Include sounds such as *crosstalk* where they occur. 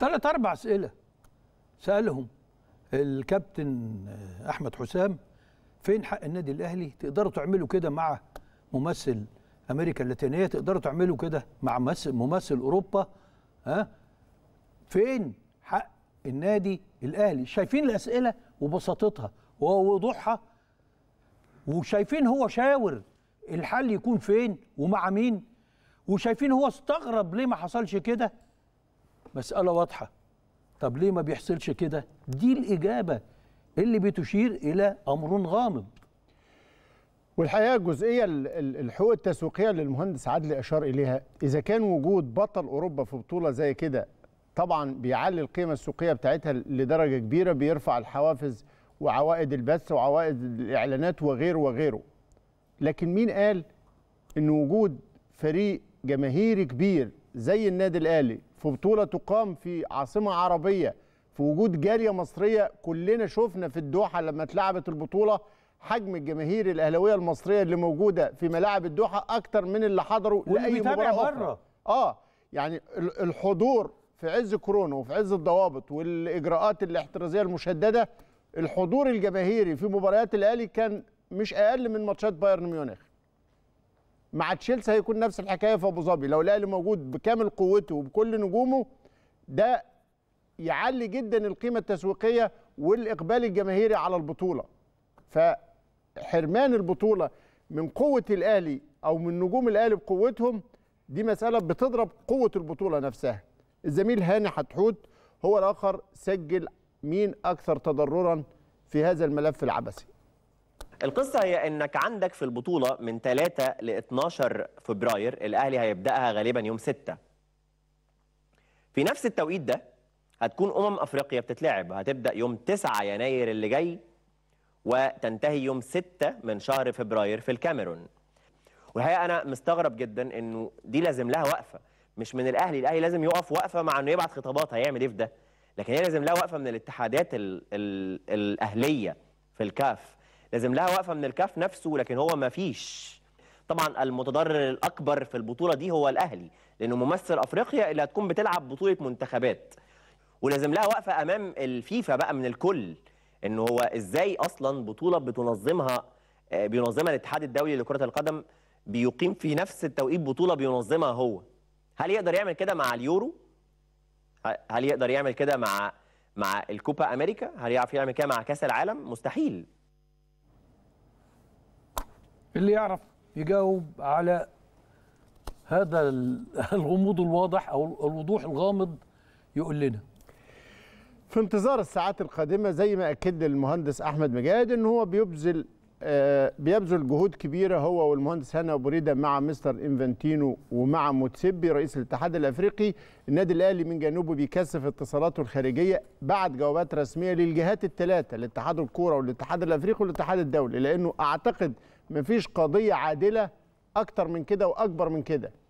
ثلاث اربع اسئله سالهم الكابتن احمد حسام فين حق النادي الاهلي تقدروا تعملوا كده مع ممثل امريكا اللاتينيه تقدروا تعملوا كده مع ممثل ممثل اوروبا ها فين حق النادي الاهلي شايفين الاسئله وبساطتها ووضوحها وشايفين هو شاور الحل يكون فين ومع مين وشايفين هو استغرب ليه ما حصلش كده مسألة واضحة طب ليه ما بيحصلش كده دي الإجابة اللي بتشير إلى أمر غامض والحقيقه الجزئيه الحقوق التسويقيه اللي المهندس عدلي اشار اليها اذا كان وجود بطل اوروبا في بطوله زي كده طبعا بيعلي القيمه السوقيه بتاعتها لدرجه كبيره بيرفع الحوافز وعوائد البث وعوائد الاعلانات وغير وغيره لكن مين قال ان وجود فريق جماهيري كبير زي النادي الاهلي في بطوله تقام في عاصمه عربيه في وجود جاليه مصريه كلنا شفنا في الدوحه لما اتلعبت البطوله حجم الجماهير الاهلاويه المصريه اللي موجوده في ملاعب الدوحه اكتر من اللي حضروا لاي مباراه بره اه يعني الحضور في عز كورونا وفي عز الضوابط والاجراءات الاحترازيه المشدده الحضور الجماهيري في مباريات الاهلي كان مش اقل من ماتشات بايرن ميونخ مع تشيلسي هيكون نفس الحكايه في ابو ظبي لو الاهلي موجود بكامل قوته وبكل نجومه ده يعلي جدا القيمه التسويقيه والاقبال الجماهيري على البطوله فحرمان البطوله من قوه الاهلي او من نجوم الاهلي بقوتهم دي مساله بتضرب قوه البطوله نفسها الزميل هاني حتحوت هو الاخر سجل مين اكثر تضررا في هذا الملف العبثي القصة هي أنك عندك في البطولة من 3 ل 12 فبراير الأهلي هيبدأها غالبا يوم 6 في نفس التوقيت ده هتكون أمم أفريقيا بتتلعب هتبدأ يوم 9 يناير اللي جاي وتنتهي يوم 6 من شهر فبراير في الكاميرون والحقيقة أنا مستغرب جدا أنه دي لازم لها وقفة مش من الأهلي الأهلي لازم يقف وقفة مع أنه يبعت خطابات هيعمل إيه في ده لكن هي لازم لها وقفة من الاتحادات الـ الـ الأهلية في الكاف لازم لها وقفه من الكاف نفسه لكن هو ما فيش طبعا المتضرر الاكبر في البطوله دي هو الاهلي لانه ممثل افريقيا اللي هتكون بتلعب بطوله منتخبات ولازم لها وقفه امام الفيفا بقى من الكل انه هو ازاي اصلا بطوله بتنظمها آه، بينظمها الاتحاد الدولي لكره القدم بيقيم في نفس التوقيت بطوله بينظمها هو هل يقدر يعمل كده مع اليورو هل يقدر يعمل كده مع مع الكوبا امريكا هل يعرف يعمل كده مع كاس العالم مستحيل اللي يعرف يجاوب على هذا *laughs* الغموض الواضح او الوضوح الغامض يقول لنا في انتظار الساعات القادمه زي ما اكد المهندس احمد مجاهد ان هو بيبذل آه، بيبذل جهود كبيره هو والمهندس هنا بريده مع مستر انفانتينو ومع موتسيبي رئيس الاتحاد الافريقي النادي الاهلي من جنوبه بيكثف اتصالاته الخارجيه بعد جوابات رسميه للجهات الثلاثه الاتحاد الكوره والاتحاد الافريقي والاتحاد الدولي لانه اعتقد مفيش قضيه عادله اكتر من كده واكبر من كده